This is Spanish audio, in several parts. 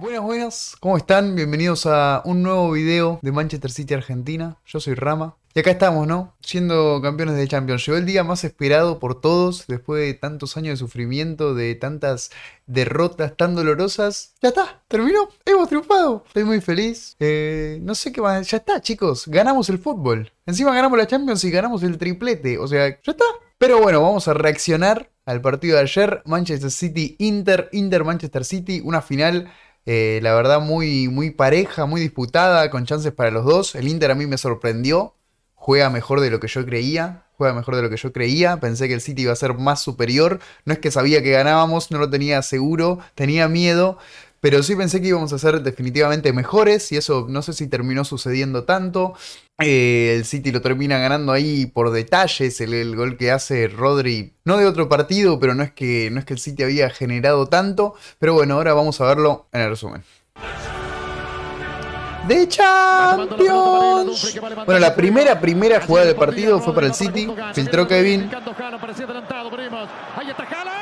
Buenas, buenas, ¿cómo están? Bienvenidos a un nuevo video de Manchester City Argentina. Yo soy Rama. Y acá estamos, ¿no? Siendo campeones de Champions. Llegó el día más esperado por todos, después de tantos años de sufrimiento, de tantas derrotas tan dolorosas. Ya está, terminó, hemos triunfado. Estoy muy feliz. Eh, no sé qué más. Ya está, chicos, ganamos el fútbol. Encima ganamos la Champions y ganamos el triplete. O sea, ya está. Pero bueno, vamos a reaccionar al partido de ayer. Manchester City-Inter, Inter-Manchester City, una final eh, la verdad, muy, muy pareja, muy disputada, con chances para los dos. El Inter a mí me sorprendió. Juega mejor de lo que yo creía. Juega mejor de lo que yo creía. Pensé que el City iba a ser más superior. No es que sabía que ganábamos, no lo tenía seguro, tenía miedo. Pero sí pensé que íbamos a ser definitivamente mejores y eso no sé si terminó sucediendo tanto. Eh, el City lo termina ganando ahí por detalles, el, gol que hace Rodri, no de otro partido, pero no es, que, no es que el City había generado tanto, pero bueno, ahora vamos a verlo en el resumen de Champions. Bueno, la primera, primera jugada del partido fue para el City. Filtró Kevin.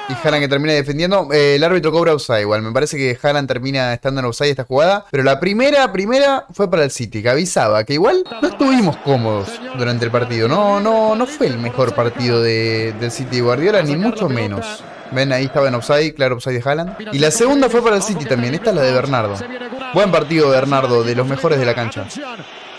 Y Haaland que termina defendiendo. Eh, el árbitro cobra Usai igual. Me parece que Haaland termina estando en offside esta jugada. Pero la primera, primera fue para el City, que avisaba que igual no estuvimos cómodos durante el partido. No, no, no fue el mejor partido de, del City Guardiola, ni mucho menos. Ven, ahí estaba en offside, claro, offside de Haaland. Y la segunda fue para el City también, esta es la de Bernardo. Buen partido Bernardo, de los mejores de la cancha.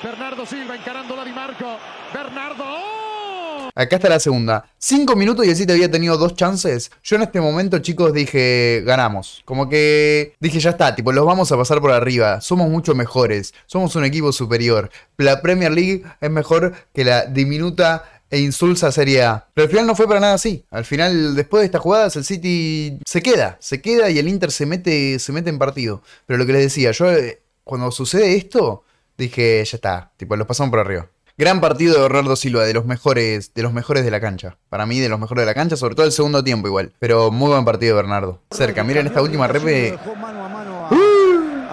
Bernardo Silva encarando la Di Marco. Bernardo. ¡oh! Acá está la segunda. Cinco minutos y el City había tenido dos chances. Yo en este momento, chicos, dije, ganamos. Como que dije, ya está, tipo, los vamos a pasar por arriba. Somos mucho mejores. Somos un equipo superior. La Premier League es mejor que la diminuta e insulsa sería, Pero al final no fue para nada así. Al final, después de estas jugadas, el City se queda, se queda y el Inter se mete, se mete en partido. Pero lo que les decía, yo eh, cuando sucede esto, dije, ya está, tipo, los pasamos por arriba. Gran partido de Bernardo Silva, de los mejores, de los mejores de la cancha. Para mí, de los mejores de la cancha, sobre todo el segundo tiempo igual. Pero muy buen partido de Bernardo. Cerca, miren esta última repe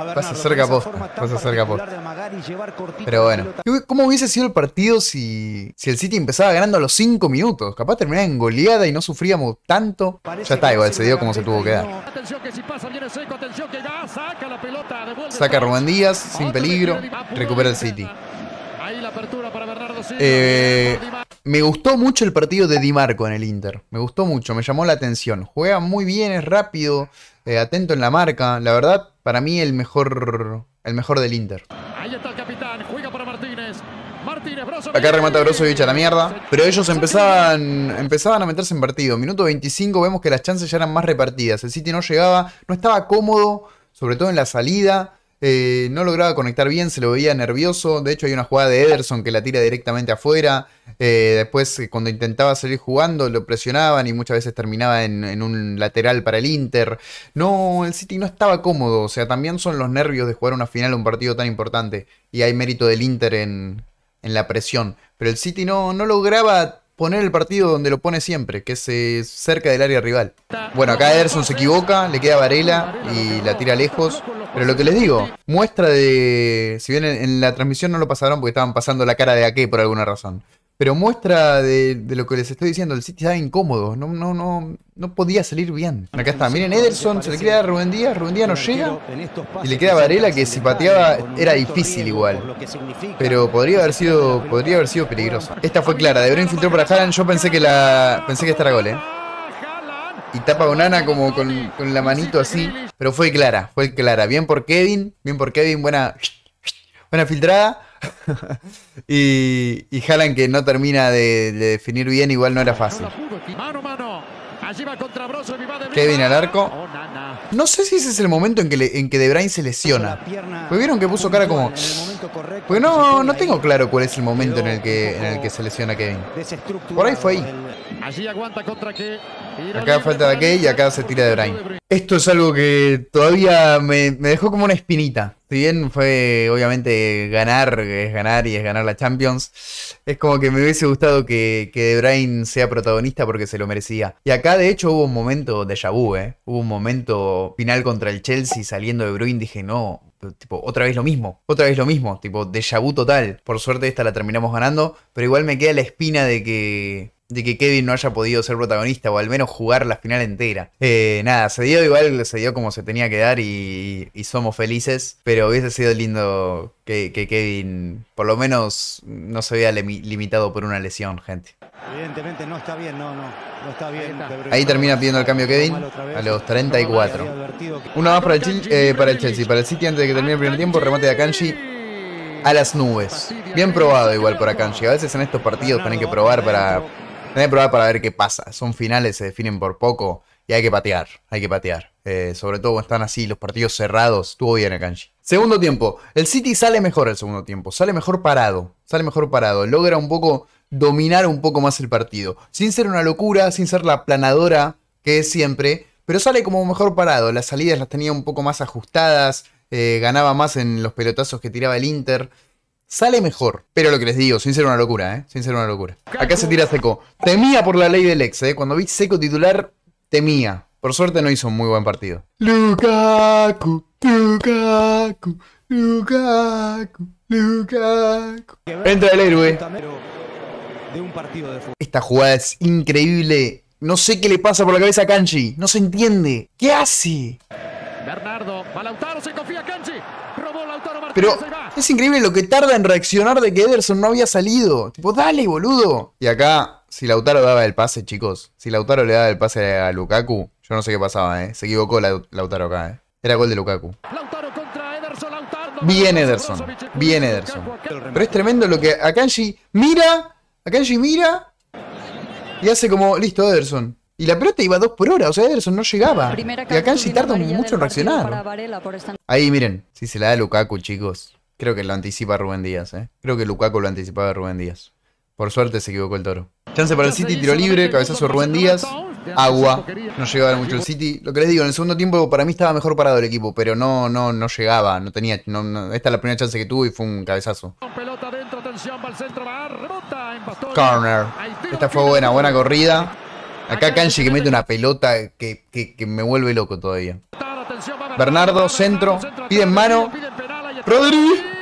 vas a ser Vas a ser Pero bueno. ¿Cómo hubiese sido el partido si, el City empezaba ganando a los 5 minutos? Capaz terminaba en goleada y no sufríamos tanto. ya está, igual se dio como se tuvo que dar. Saca Rubén Díaz sin peligro. Recupera el City. Eh, me gustó mucho el partido de Di Marco en el Inter. Me gustó mucho, me llamó la atención. Juega muy bien, es rápido, eh, atento en la marca. La verdad, para mí el mejor, el mejor del Inter. Ahí está el capitán, juega para Martínez. Martínez Acá remata Brozovic a la mierda. Pero ellos empezaban, empezaban a meterse en partido. Minuto 25 vemos que las chances ya eran más repartidas. El City no llegaba, no estaba cómodo, sobre todo en la salida. Eh, no lograba conectar bien, se lo veía nervioso. De hecho, hay una jugada de Ederson que la tira directamente afuera. Eh, después, eh, cuando intentaba salir jugando, lo presionaban y muchas veces terminaba en, un lateral para el Inter. No, el City no estaba cómodo. O sea, también son los nervios de jugar una final, un partido tan importante. Y hay mérito del Inter en, la presión. Pero el City no, no lograba poner el partido donde lo pone siempre, que es cerca del área rival. Bueno, acá Ederson se equivoca, le queda Varela y la tira lejos. Pero lo que les digo, muestra de. Si bien en, la transmisión no lo pasaron porque estaban pasando la cara de Ake por alguna razón. Pero muestra de, lo que les estoy diciendo, el City estaba incómodo, no, no, no, no podía salir bien. Acá está, miren Ederson, se le queda a Rubén Díaz, Rubén Díaz no llega y le queda Varela que si pateaba era difícil igual. Pero podría haber sido, podría haber sido peligroso. Esta fue clara, Debería infiltrar para Haaland, yo pensé que la. pensé que esta era gol, eh y tapa a ana como con, la manito así. Pero fue clara, fue clara. Bien por Kevin, bien por Kevin, buena, buena filtrada. y, y que no termina de, definir bien, igual no era fácil. Kevin al arco. Oh, no sé si ese es el momento en que, en que De Bruyne se lesiona. Pues vieron que puso cara como. Pues no, no tengo claro cuál es el momento en el que, en el que se lesiona Kevin. Por ahí fue ahí. Acá falta de K y acá se tira De Bruyne. Esto es algo que todavía me, me dejó como una espinita si bien fue obviamente ganar, es ganar y es ganar la Champions, es como que me hubiese gustado que, que De Bruyne sea protagonista porque se lo merecía. Y acá de hecho hubo un momento de jabú, ¿eh? hubo un momento final contra el Chelsea saliendo de Bruyne, dije no. Tipo, otra vez lo mismo, otra vez lo mismo, tipo, déjà vu total. Por suerte esta la terminamos ganando, pero igual me queda la espina de que de que Kevin no haya podido ser protagonista o al menos jugar la final entera. Eh, nada, se dio igual, se dio como se tenía que dar y, y somos felices, pero hubiese sido lindo que, Kevin por lo menos no se vea limitado por una lesión, gente. Evidentemente no está bien, no, no, está bien. Ahí, termina pidiendo el cambio Kevin a los 34. Una más para el, eh, para el Chelsea, para el City antes de que termine el primer tiempo, remate de Akanji a las nubes. Bien probado igual por Akanji. A veces en estos partidos tienen que probar para, probar para ver qué pasa. Son finales, se definen por poco y hay que patear, hay que patear. Eh, sobre todo cuando están así los partidos cerrados, estuvo bien Akanji. Segundo tiempo. El City sale mejor el segundo tiempo. Sale mejor parado. Sale mejor parado. Logra un poco dominar un poco más el partido. Sin ser una locura, sin ser la planadora que es siempre. Pero sale como mejor parado. Las salidas las tenía un poco más ajustadas. Eh, ganaba más en los pelotazos que tiraba el Inter sale mejor. Pero lo que les digo, sin ser una locura, eh, Sin ser una locura. Acá se tira Seco. Temía por la ley del ex, eh. Cuando vi Seco titular, temía. Por suerte no hizo un muy buen partido. Lukaku, Lukaku, Lukaku, Lukaku. Entra el héroe. partido Esta jugada es increíble. No sé qué le pasa por la cabeza a Kanji. No se entiende. ¿Qué hace? Bernardo, se confía Robó Pero es increíble lo que tarda en reaccionar de que Ederson no había salido. Tipo, dale, boludo. Y acá, si Lautaro daba el pase, chicos, si Lautaro le daba el pase a Lukaku, yo no sé qué pasaba, ¿eh? Se equivocó la, Lautaro acá, ¿eh? Era gol de Lukaku. Lautaro contra Ederson, Lautaro. Bien Ederson, bien Ederson. Pero es tremendo lo que Akanji mira, Akanji mira y hace como, listo Ederson. Y la pelota iba dos por hora, o sea, Ederson no llegaba. Y Akanji tarda mucho en reaccionar. Ahí miren, si se la da Lukaku, chicos. Creo que lo anticipa Rubén Díaz, ¿eh? Creo que Lukaku lo anticipaba Rubén Díaz. Por suerte se equivocó el toro. Chance para el City, tiro libre, cabezazo Rubén Díaz agua, no llegaba mucho el City. Lo que les digo, en el segundo tiempo para mí estaba mejor parado el equipo, pero no, no, no llegaba, no tenía, esta es la primera chance que tuvo y fue un cabezazo. Corner. Esta fue buena, buena corrida. Acá Kanji que mete una pelota que, me vuelve loco todavía. Bernardo, centro, pide en mano. Rodríguez.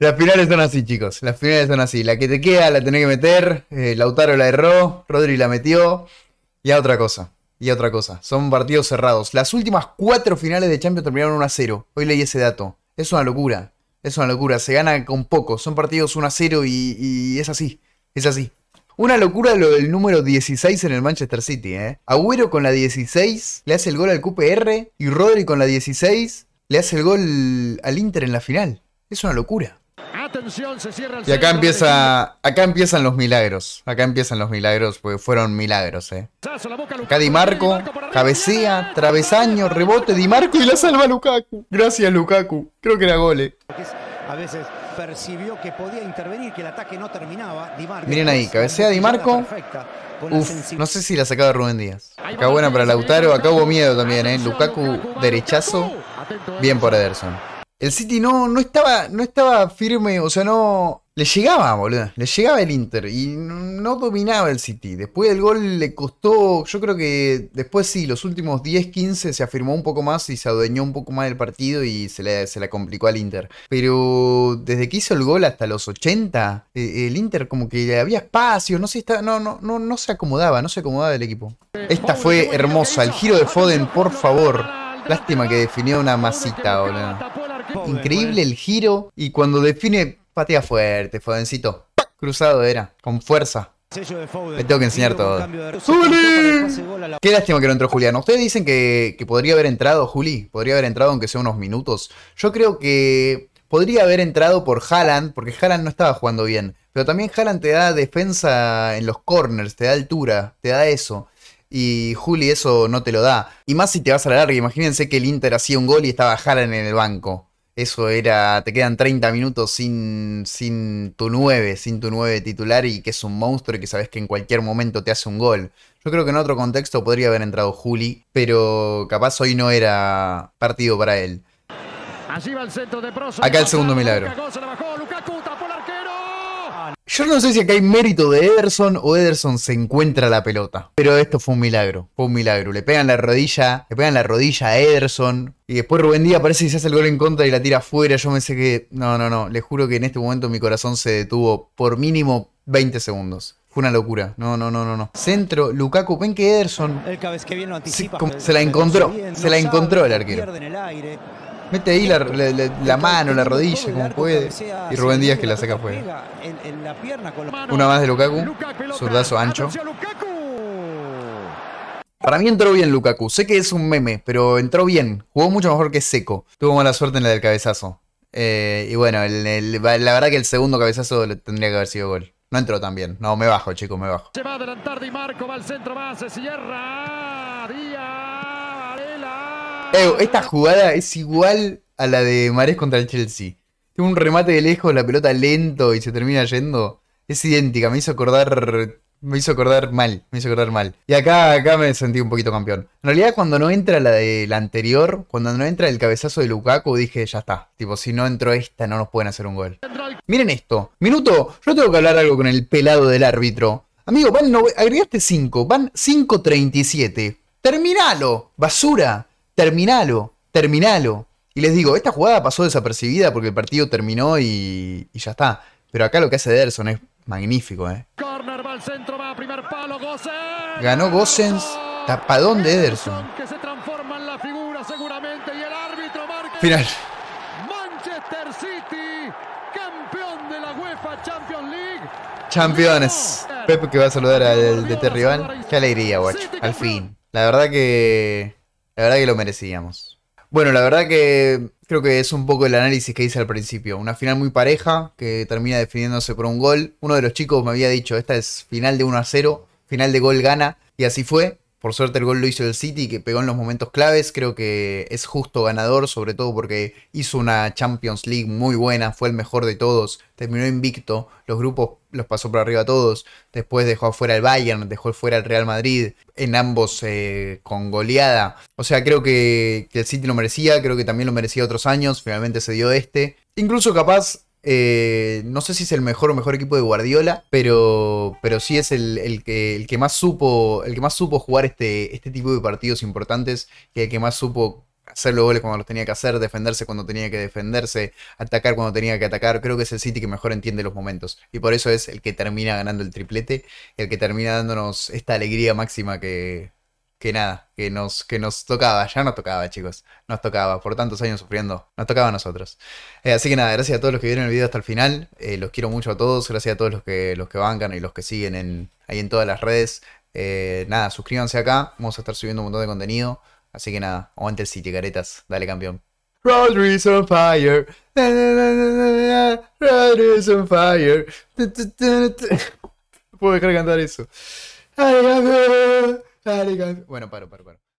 Las finales son así, chicos. Las finales son así. La que te queda la tenés que meter. Eh, Lautaro la erró. Rodri la metió. Y a otra cosa. Y a otra cosa. Son partidos cerrados. Las últimas cuatro finales de Champions terminaron 1 a 0. Hoy leí ese dato. Es una locura. Es una locura. Se gana con poco. Son partidos 1 a 0 y, es así. Es así. Una locura lo del número 16 en el Manchester City, eh. Agüero con la 16 le hace el gol al QPR y Rodri con la 16 le hace el gol al Inter en la final. Es una locura y acá empieza, acá empiezan los milagros. Acá empiezan los milagros, porque fueron milagros, eh. Acá Di Marco, cabecea, travesaño, rebote, Di Marco y la salva Lukaku. Gracias Lukaku, creo que era gole. Eh. Miren ahí, pues, cabecea Di Marco. no sé si la sacaba Rubén Díaz. Acá buena para Lautaro, acá hubo miedo también, eh. Lukaku derechazo, bien por Ederson el City no, no, estaba, no estaba firme, o sea, no. Le llegaba, boludo. Le llegaba el Inter y no dominaba el City. Después del gol le costó. Yo creo que después sí, los últimos 10-15 se afirmó un poco más y se adueñó un poco más del partido y se le se complicó al Inter. Pero desde que hizo el gol hasta los 80, eh, el Inter como que había espacio, no, sé, estaba, no, no, no, no se acomodaba, no se acomodaba el equipo. Esta fue hermosa. El giro de Foden, por favor. Lástima que definió una masita, boludo. Increíble el giro. Y cuando define, patea fuerte, Fodencito. Cruzado era, con fuerza. Le tengo que enseñar todo. ¡Juli! Qué lástima que no entró Julián. Ustedes dicen que, podría haber entrado Juli. Podría haber entrado aunque sea unos minutos. Yo creo que podría haber entrado por Haaland, porque Haaland no estaba jugando bien. Pero también Haaland te da defensa en los corners, te da altura, te da eso. Y Juli eso no te lo da. Y más si te vas a la larga. Imagínense que el Inter hacía un gol y estaba Haaland en el banco. Eso era, te quedan 30 minutos sin, sin tu 9, sin tu 9 titular y que es un monstruo y que sabes que en cualquier momento te hace un gol. Yo creo que en otro contexto podría haber entrado Juli, pero capaz hoy no era partido para él. Acá el segundo milagro. Yo no sé si acá hay mérito de Ederson o Ederson se encuentra la pelota. Pero esto fue un milagro, fue un milagro. Le pegan la rodilla, le pegan la rodilla a Ederson. Y después Rubén Díaz parece y se hace el gol en contra y la tira afuera. Yo me sé que. No, no, no. Le juro que en este momento mi corazón se detuvo por mínimo 20 segundos. Fue una locura. No, no, no, no, no. Centro, Lukaku, ven que Ederson. El anticipa, se, la encontró. se la encontró el arquero. Mete ahí la, mano, la rodilla, como puede. Y Rubén Díaz que la saca afuera. Una más de Lukaku. Zurdazo ancho. Para mí entró bien Lukaku. Sé que es un meme, pero entró bien. Jugó mucho mejor que Seco. Tuvo mala suerte en la del cabezazo. Eh, y bueno, la verdad que el segundo cabezazo tendría que haber sido gol. No entró tan bien. No, me bajo, chicos, me bajo. Se va a adelantar Di Marco, va al centro base, cierra. Díaz. Eh, esta jugada es igual a la de Mares contra el Chelsea. Tiene un remate de lejos, la pelota lento y se termina yendo. Es idéntica, me hizo acordar. Me hizo acordar mal, me hizo acordar mal. Y acá, acá me sentí un poquito campeón. En realidad, cuando no entra la de la anterior, cuando no entra el cabezazo de Lukaku, dije, ya está. Tipo, si no entró esta, no nos pueden hacer un gol. Miren esto. Minuto, yo tengo que hablar algo con el pelado del árbitro. Amigo, van no, agregaste 5, van 5.37. Terminalo, basura terminalo, terminalo. Y les digo, esta jugada pasó desapercibida porque el partido terminó y, ya está. Pero acá lo que hace Ederson es magnífico, ¿eh? Corner, va al centro, va a primer palo, Ganó Gossens, tapadón de Ederson. Final. Manchester City, campeón de la UEFA Champions League. Campeones. Pepe que va a saludar al de rival. Qué alegría, guacho. Al fin. La verdad que la verdad que lo merecíamos. Bueno, la verdad que creo que es un poco el análisis que hice al principio. Una final muy pareja, que termina definiéndose por un gol. Uno de los chicos me había dicho, esta es final de 1 a 0, final de gol gana, y así fue. Por suerte el gol lo hizo el City, que pegó en los momentos claves. Creo que es justo ganador, sobre todo porque hizo una Champions League muy buena, fue el mejor de todos, terminó invicto, los grupos los pasó por arriba a todos. Después dejó afuera el Bayern, dejó fuera el Real Madrid, en ambos eh, con goleada. O sea, creo que el City lo merecía, creo que también lo merecía otros años, finalmente se dio este. Incluso capaz eh, no sé si es el mejor o mejor equipo de Guardiola, pero, pero sí es el, que, el, que, más supo, el que más supo jugar este, este tipo de partidos importantes, que el que más supo hacer los goles cuando los tenía que hacer, defenderse cuando tenía que defenderse, atacar cuando tenía que atacar. Creo que es el City que mejor entiende los momentos. Y por eso es el que termina ganando el triplete, el que termina dándonos esta alegría máxima que, que nada, que nos, que nos tocaba, ya nos tocaba, chicos, nos tocaba, por tantos años sufriendo, nos tocaba a nosotros. Eh, así que nada, gracias a todos los que vieron el video hasta el final, eh, los quiero mucho a todos, gracias a todos los que, los que bancan y los que siguen ahí en todas las redes. Eh, nada, suscríbanse acá, vamos a estar subiendo un montón de contenido, así que nada, aguante el City, caretas, dale campeón. Rodri's on fire, Rodri's on fire. Puedo dejar de cantar eso. Ay, bueno, paro, paro, paro.